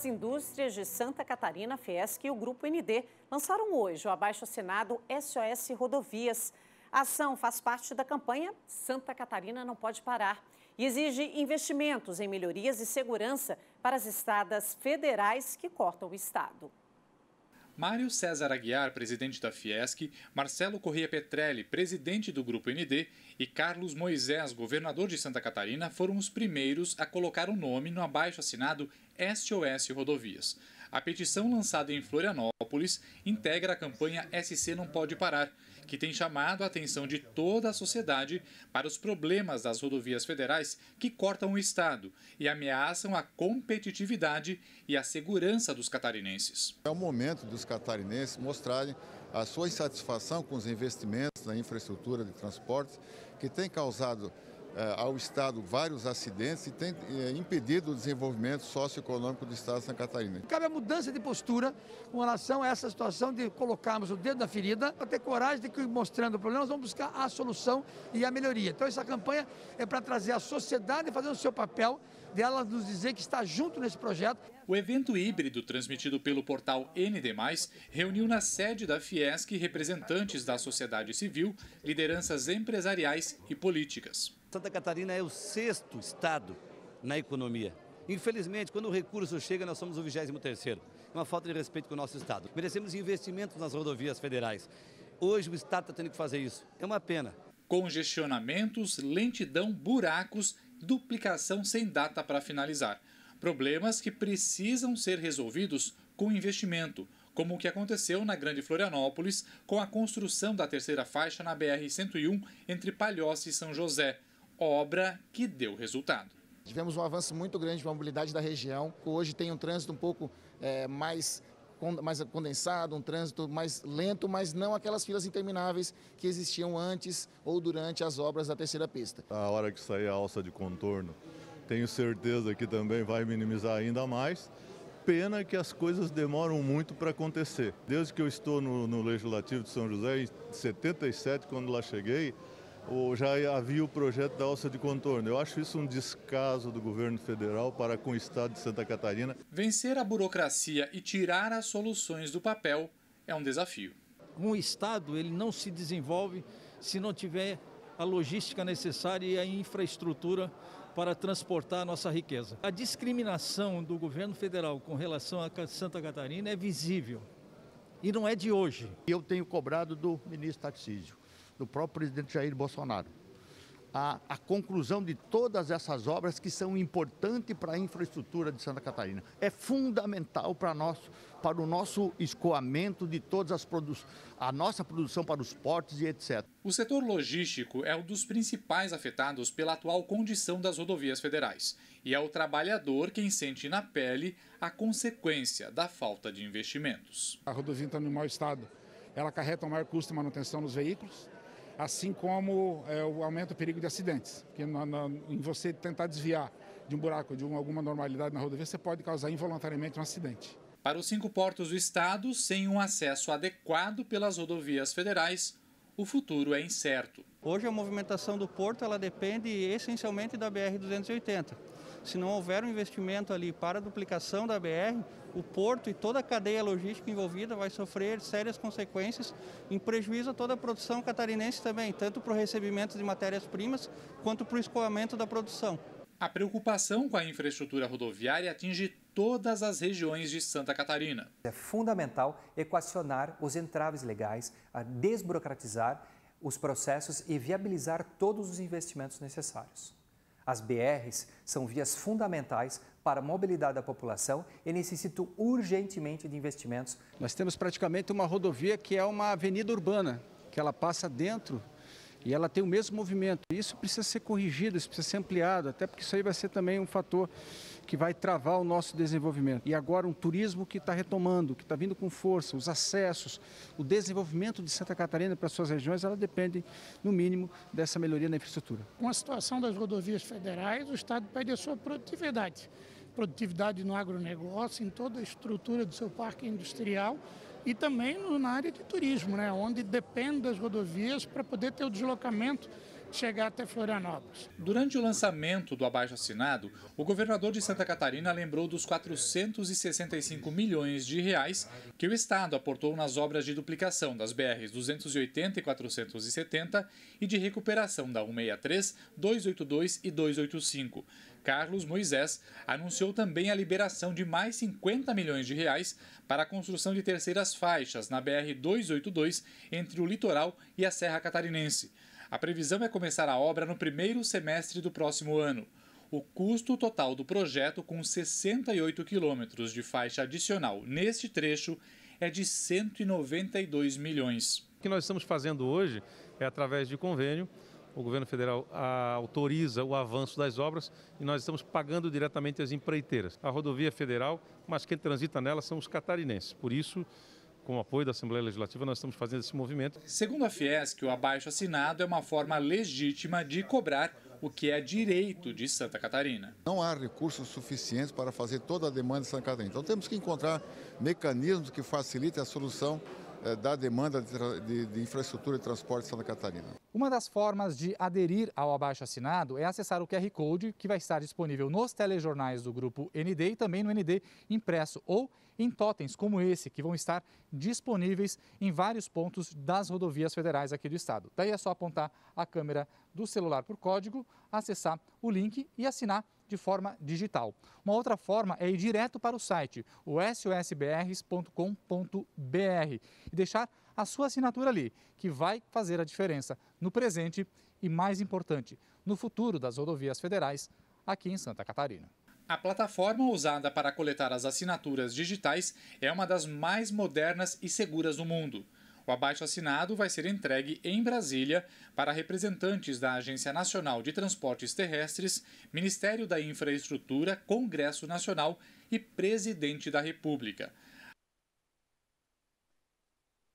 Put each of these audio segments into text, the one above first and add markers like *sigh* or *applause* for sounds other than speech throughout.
as indústrias de Santa Catarina, Fiesc e o Grupo ND lançaram hoje o abaixo-assinado SOS Rodovias. A ação faz parte da campanha Santa Catarina Não Pode Parar e exige investimentos em melhorias e segurança para as estradas federais que cortam o estado. Mário César Aguiar, presidente da Fiesc, Marcelo Corrêa Petrelli, presidente do Grupo ND, e Carlos Moisés, governador de Santa Catarina, foram os primeiros a colocar o nome no abaixo assinado SOS Rodovias. A petição lançada em Florianópolis integra a campanha SC Não Pode Parar que tem chamado a atenção de toda a sociedade para os problemas das rodovias federais que cortam o Estado e ameaçam a competitividade e a segurança dos catarinenses. É o momento dos catarinenses mostrarem a sua insatisfação com os investimentos na infraestrutura de transportes que tem causado eh, ao Estado vários acidentes e tem eh, impedido o desenvolvimento socioeconômico do Estado de Santa Catarina. Cabe a mudança de postura com relação a essa situação de colocarmos o dedo na ferida, para ter coragem de que, mostrando o problema, nós vamos buscar a solução e a melhoria. Então, essa campanha é para trazer a sociedade fazendo o seu papel, dela nos dizer que está junto nesse projeto. O evento híbrido, transmitido pelo portal ND, reuniu na sede da Fiesc representantes da sociedade civil, lideranças empresariais e políticas. Santa Catarina é o sexto estado na economia. Infelizmente, quando o recurso chega, nós somos o 23º. É uma falta de respeito com o nosso Estado. Merecemos investimentos nas rodovias federais. Hoje o Estado está tendo que fazer isso. É uma pena. Congestionamentos, lentidão, buracos, duplicação sem data para finalizar. Problemas que precisam ser resolvidos com investimento, como o que aconteceu na Grande Florianópolis com a construção da terceira faixa na BR-101 entre Palhoça e São José obra que deu resultado. Tivemos um avanço muito grande na mobilidade da região. Hoje tem um trânsito um pouco é, mais mais condensado, um trânsito mais lento, mas não aquelas filas intermináveis que existiam antes ou durante as obras da terceira pista. A hora que sair a alça de contorno, tenho certeza que também vai minimizar ainda mais. Pena que as coisas demoram muito para acontecer. Desde que eu estou no, no Legislativo de São José, em 77, quando lá cheguei, ou já havia o projeto da alça de contorno. Eu acho isso um descaso do governo federal para com o estado de Santa Catarina. Vencer a burocracia e tirar as soluções do papel é um desafio. Um estado ele não se desenvolve se não tiver a logística necessária e a infraestrutura para transportar a nossa riqueza. A discriminação do governo federal com relação a Santa Catarina é visível e não é de hoje. Eu tenho cobrado do ministro Tarcísio do próprio presidente Jair Bolsonaro. A, a conclusão de todas essas obras que são importantes para a infraestrutura de Santa Catarina. É fundamental para, nós para o nosso escoamento de todas as produções, a nossa produção para os portos e etc. O setor logístico é um dos principais afetados pela atual condição das rodovias federais. E é o trabalhador quem sente na pele a consequência da falta de investimentos. A rodovia está em mau estado ela acarreta um maior custo de manutenção nos veículos, assim como é, o aumento do perigo de acidentes, porque na, na, em você tentar desviar de um buraco, de uma, alguma normalidade na rodovia, você pode causar involuntariamente um acidente. Para os cinco portos do estado, sem um acesso adequado pelas rodovias federais, o futuro é incerto. Hoje a movimentação do porto ela depende essencialmente da BR 280. Se não houver um investimento ali para a duplicação da BR, o porto e toda a cadeia logística envolvida vai sofrer sérias consequências em prejuízo a toda a produção catarinense também, tanto para o recebimento de matérias-primas quanto para o escoamento da produção. A preocupação com a infraestrutura rodoviária atinge todas as regiões de Santa Catarina. É fundamental equacionar os entraves legais, a desburocratizar os processos e viabilizar todos os investimentos necessários. As BRs são vias fundamentais para a mobilidade da população e necessitam urgentemente de investimentos. Nós temos praticamente uma rodovia que é uma avenida urbana, que ela passa dentro e ela tem o mesmo movimento. Isso precisa ser corrigido, isso precisa ser ampliado, até porque isso aí vai ser também um fator que vai travar o nosso desenvolvimento. E agora um turismo que está retomando, que está vindo com força, os acessos, o desenvolvimento de Santa Catarina para suas regiões, ela depende, no mínimo, dessa melhoria na infraestrutura. Com a situação das rodovias federais, o Estado perde a sua produtividade. Produtividade no agronegócio, em toda a estrutura do seu parque industrial e também na área de turismo, né, onde depende das rodovias para poder ter o deslocamento chegar até Florianópolis. Durante o lançamento do abaixo assinado, o governador de Santa Catarina lembrou dos 465 milhões de reais que o estado aportou nas obras de duplicação das BRs 280 e 470 e de recuperação da 163, 282 e 285. Carlos Moisés anunciou também a liberação de mais 50 milhões de reais para a construção de terceiras faixas na BR 282 entre o litoral e a Serra Catarinense. A previsão é começar a obra no primeiro semestre do próximo ano. O custo total do projeto, com 68 quilômetros de faixa adicional neste trecho, é de 192 milhões. O que nós estamos fazendo hoje é, através de convênio, o governo federal autoriza o avanço das obras e nós estamos pagando diretamente as empreiteiras. A rodovia federal, mas quem transita nela são os catarinenses. Por isso, com o apoio da Assembleia Legislativa, nós estamos fazendo esse movimento. Segundo a Fiesc, o abaixo assinado é uma forma legítima de cobrar o que é direito de Santa Catarina. Não há recursos suficientes para fazer toda a demanda de Santa Catarina. Então temos que encontrar mecanismos que facilitem a solução eh, da demanda de, infraestrutura de transporte de Santa Catarina. Uma das formas de aderir ao abaixo assinado é acessar o QR Code, que vai estar disponível nos telejornais do grupo ND e também no ND impresso ou em totens como esse, que vão estar disponíveis em vários pontos das rodovias federais aqui do estado. Daí é só apontar a câmera do celular por código, acessar o link e assinar de forma digital. Uma outra forma é ir direto para o site, o sosbrs.com.br, e deixar a sua assinatura ali, que vai fazer a diferença no presente e, mais importante, no futuro das rodovias federais aqui em Santa Catarina. A plataforma usada para coletar as assinaturas digitais é uma das mais modernas e seguras do mundo. O abaixo assinado vai ser entregue em Brasília para representantes da Agência Nacional de Transportes Terrestres, Ministério da Infraestrutura, Congresso Nacional e Presidente da República.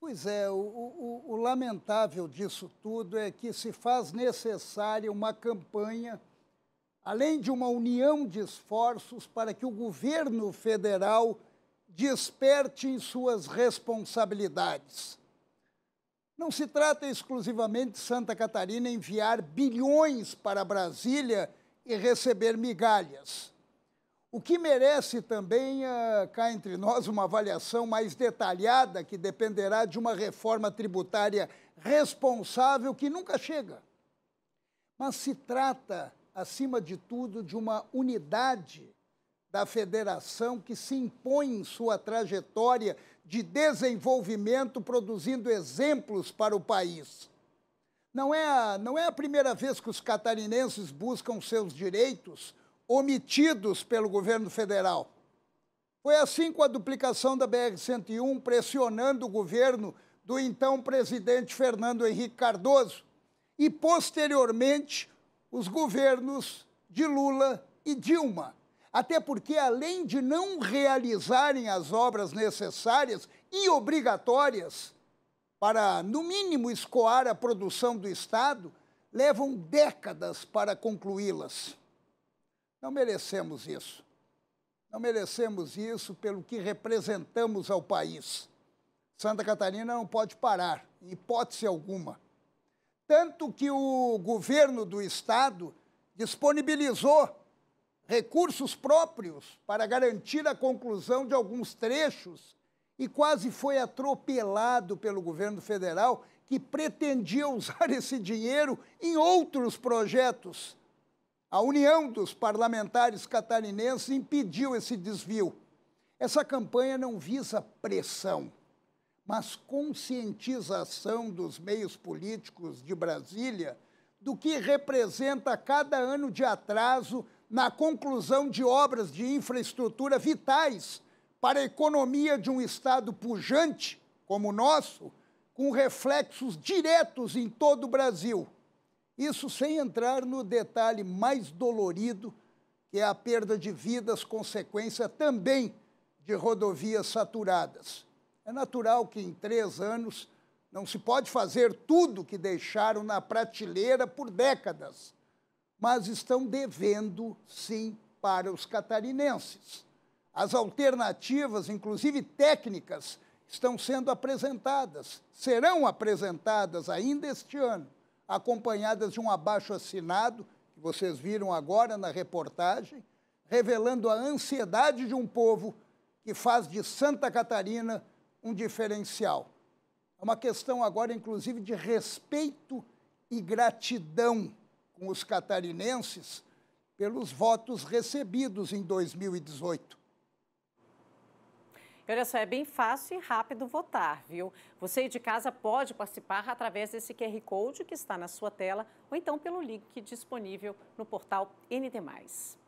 Pois é, o, o, o, lamentável disso tudo é que se faz necessária uma campanha, além de uma união de esforços, para que o governo federal desperte em suas responsabilidades. Não se trata exclusivamente de Santa Catarina enviar bilhões para Brasília e receber migalhas. O que merece também, ah, cá entre nós, uma avaliação mais detalhada, que dependerá de uma reforma tributária responsável que nunca chega. Mas se trata, acima de tudo, de uma unidade da federação que se impõe em sua trajetória de desenvolvimento, produzindo exemplos para o país. Não é, a, não é a primeira vez que os catarinenses buscam seus direitos omitidos pelo governo federal. Foi assim com a duplicação da BR-101, pressionando o governo do então presidente Fernando Henrique Cardoso. E, posteriormente, os governos de Lula e Dilma até porque, além de não realizarem as obras necessárias e obrigatórias para, no mínimo, escoar a produção do Estado, levam décadas para concluí-las. Não merecemos isso. Não merecemos isso pelo que representamos ao país. Santa Catarina não pode parar, em hipótese alguma. Tanto que o governo do Estado disponibilizou recursos próprios para garantir a conclusão de alguns trechos e quase foi atropelado pelo governo federal, que pretendia usar *laughs* esse dinheiro em outros projetos. A união dos parlamentares catarinenses impediu esse desvio. Essa campanha não visa pressão, mas conscientização dos meios políticos de Brasília do que representa cada ano de atraso na conclusão de obras de infraestrutura vitais para a economia de um Estado pujante como o nosso, com reflexos diretos em todo o Brasil. Isso sem entrar no detalhe mais dolorido, que é a perda de vidas, consequência também de rodovias saturadas. É natural que em três anos não se pode fazer tudo que deixaram na prateleira por décadas mas estão devendo, sim, para os catarinenses. As alternativas, inclusive técnicas, estão sendo apresentadas, serão apresentadas ainda este ano, acompanhadas de um abaixo assinado, que vocês viram agora na reportagem, revelando a ansiedade de um povo que faz de Santa Catarina um diferencial. É uma questão agora, inclusive, de respeito e gratidão com os catarinenses pelos votos recebidos em 2018. Olha só, é bem fácil e rápido votar, viu? Você de casa pode participar através desse QR Code que está na sua tela ou então pelo link disponível no portal ND.